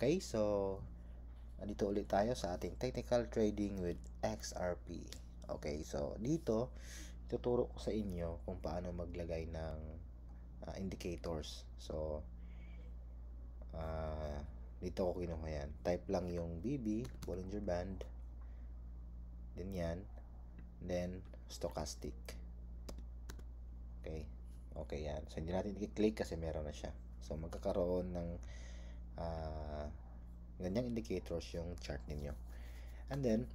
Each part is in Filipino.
Okay, so dito ulit tayo sa ating technical trading with XRP. Okay, so dito tuturo ko sa inyo kung paano maglagay ng uh, indicators. So uh, dito ko kinuha yan. Type lang yung BB, Bollinger Band. Then yan. Then stochastic. Okay. Okay yan. So hindi natin i-click kasi meron na siya. So magkakaroon ng uh, ganyang indicators yung chart ninyo. And then,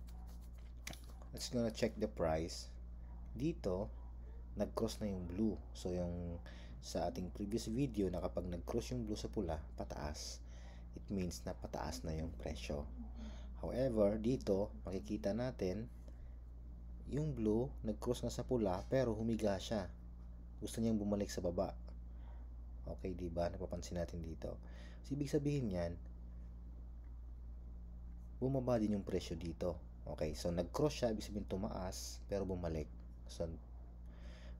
let's gonna check the price. Dito, nag-cross na yung blue. So, yung sa ating previous video na kapag nag-cross yung blue sa pula, pataas. It means na pataas na yung presyo. However, dito, makikita natin, yung blue, nag-cross na sa pula, pero humiga siya. Gusto niyang bumalik sa baba. Okay, di ba? Napapansin natin dito. So, ibig sabihin niyan, bumaba din yung presyo dito. Okay, so nag-cross siya, ibig sabihin tumaas, pero bumalik. So,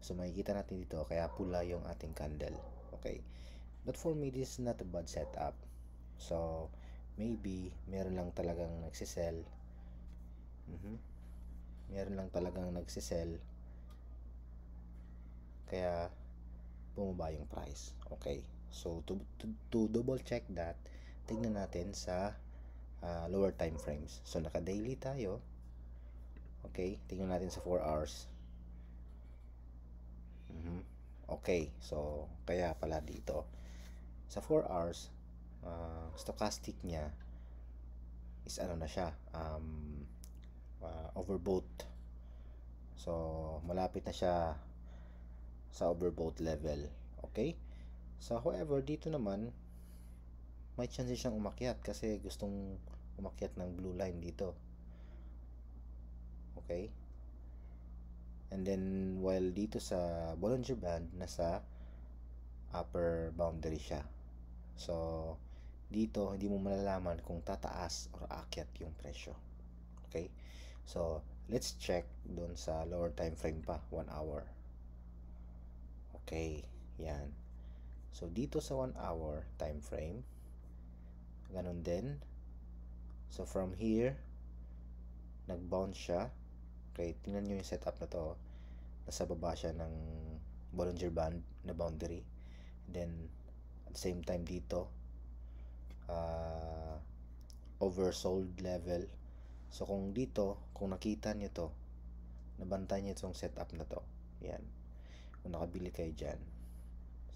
so makikita natin dito, kaya pula yung ating candle. Okay, but for me, this is not a bad setup. So, maybe, meron lang talagang nagsisell. Mm -hmm. Meron lang talagang nagsisell. Kaya, bumaba yung price. Okay. So, to, to, to double check that, tignan natin sa uh, lower time frames. So, naka-daily tayo. Okay. Tignan natin sa 4 hours. Mm -hmm. Okay. So, kaya pala dito. Sa 4 hours, uh, stochastic niya is ano na siya, um, uh, overbought. So, malapit na siya sa overbought level. Okay? So, however, dito naman, may chance siyang umakyat kasi gustong umakyat ng blue line dito. Okay? And then, while dito sa Bollinger Band, nasa upper boundary siya. So, dito, hindi mo malalaman kung tataas or akyat yung presyo. Okay? So, let's check doon sa lower time frame pa, 1 hour. Okay, yan. So, dito sa 1 hour time frame, ganun din. So, from here, nag-bounce siya. Okay, tingnan nyo yung setup na to. Nasa baba siya ng Bollinger Band na boundary. then, at the same time dito, uh, oversold level. So, kung dito, kung nakita nyo to, nabantay nyo itong setup na to. Yan kung nakabili kayo dyan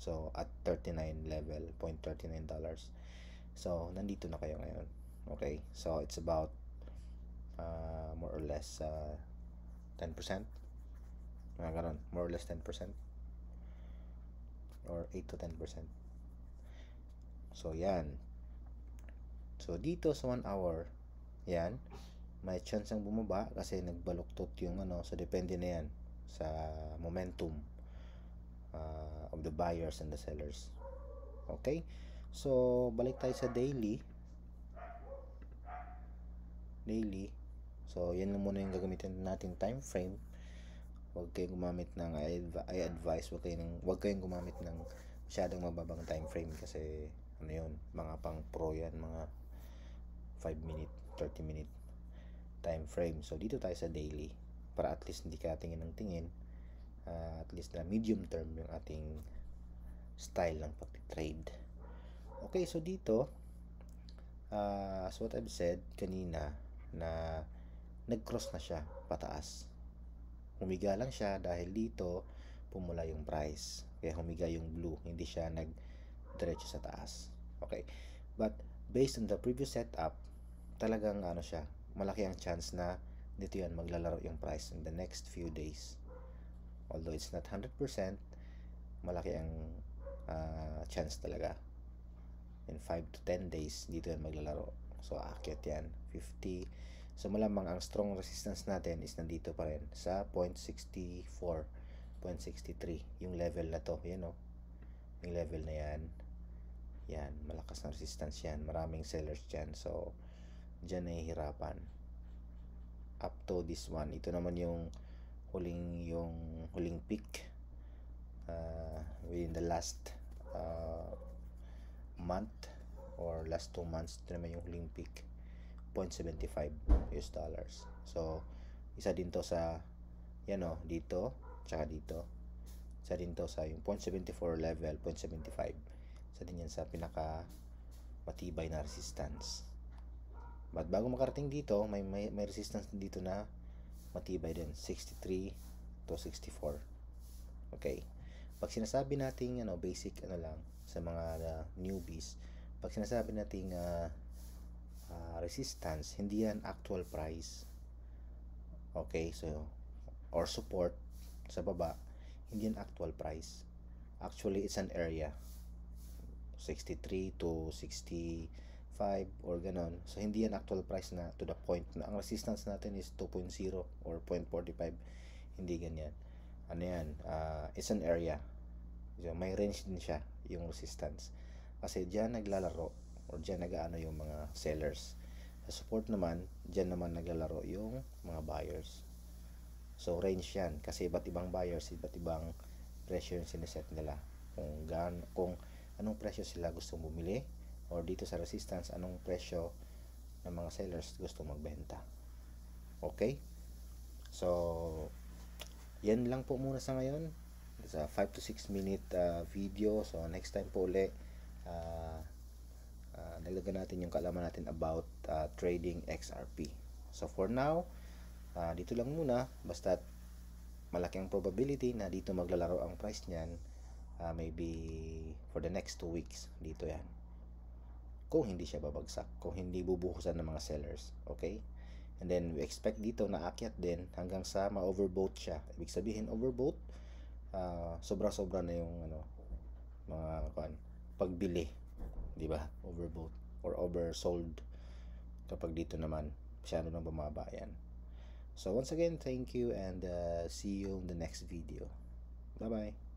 so at 39 level 0.39 dollars so nandito na kayo ngayon okay so it's about uh, more or less uh, 10% mga ganun more or less 10% or 8 to 10% so yan so dito sa 1 hour yan may chance ang bumaba kasi nagbaluktot yung ano so depende na yan sa momentum uh, of the buyers and the sellers. Okay? So, balik tayo sa daily. Daily. So, yan lang muna yung gagamitin natin time frame. Huwag kayong gumamit ng I advise, huwag kayong, huwag kayong gumamit ng masyadong mababang time frame kasi ano yun, mga pang pro yan, mga 5 minute, 30 minute time frame. So, dito tayo sa daily para at least hindi ka tingin ng tingin uh, at least na medium term yung ating style ng pag-trade. Okay, so dito, uh, as what I've said kanina, na nag-cross na siya pataas. Humiga lang siya dahil dito pumula yung price. Kaya humiga yung blue, hindi siya nag-diretso sa taas. Okay, but based on the previous setup, talagang ano siya, malaki ang chance na dito yan maglalaro yung price in the next few days although it's not 100% malaki ang uh, chance talaga in 5 to 10 days dito yan maglalaro so aakyat yan 50 so malamang ang strong resistance natin is nandito pa rin sa 0.64 0.63 yung level na to yan o oh. yung level na yan yan malakas na resistance yan maraming sellers dyan so dyan hirapan up to this one ito naman yung huling yung huling peak uh, within the last uh, month or last two months ito naman yung huling peak 0.75 US dollars so isa din to sa yan o dito tsaka dito isa din to sa yung 0.74 level 0.75 isa din yan sa pinaka matibay na resistance but bago makarating dito may, may, may resistance dito na matibay din 63 to 64 okay pag sinasabi nating ano basic ano lang sa mga uh, newbies pag sinasabi nating uh, uh, resistance hindi yan actual price okay so or support sa baba hindi yan actual price actually it's an area 63 to 60 0.5 or ganun. So, hindi yan actual price na to the point na ang resistance natin is 2.0 or 0.45. Hindi ganyan. Ano yan? Uh, it's an area. So, may range din siya yung resistance. Kasi dyan naglalaro or dyan nagaano yung mga sellers. Sa support naman, dyan naman naglalaro yung mga buyers. So, range yan. Kasi iba't ibang buyers, iba't ibang pressure yung siniset nila. Kung, gan, kung anong presyo sila gusto bumili, or dito sa resistance anong presyo ng mga sellers gusto magbenta okay so yan lang po muna sa ngayon it's a 5 to 6 minute uh, video so next time po ulit uh, uh, nalagyan natin yung kaalaman natin about uh, trading XRP so for now uh, dito lang muna basta malaki ang probability na dito maglalaro ang price niyan uh, maybe for the next 2 weeks dito yan kung hindi siya babagsak, kung hindi bubuhusan ng mga sellers. Okay? And then, we expect dito na akyat din hanggang sa ma-overbought siya. Ibig sabihin, overbought, uh, ah, sobra-sobra na yung ano, mga kuan, pagbili. di ba Overbought or oversold. Kapag dito naman, masyado nang bumaba yan. So, once again, thank you and uh, see you in the next video. Bye-bye.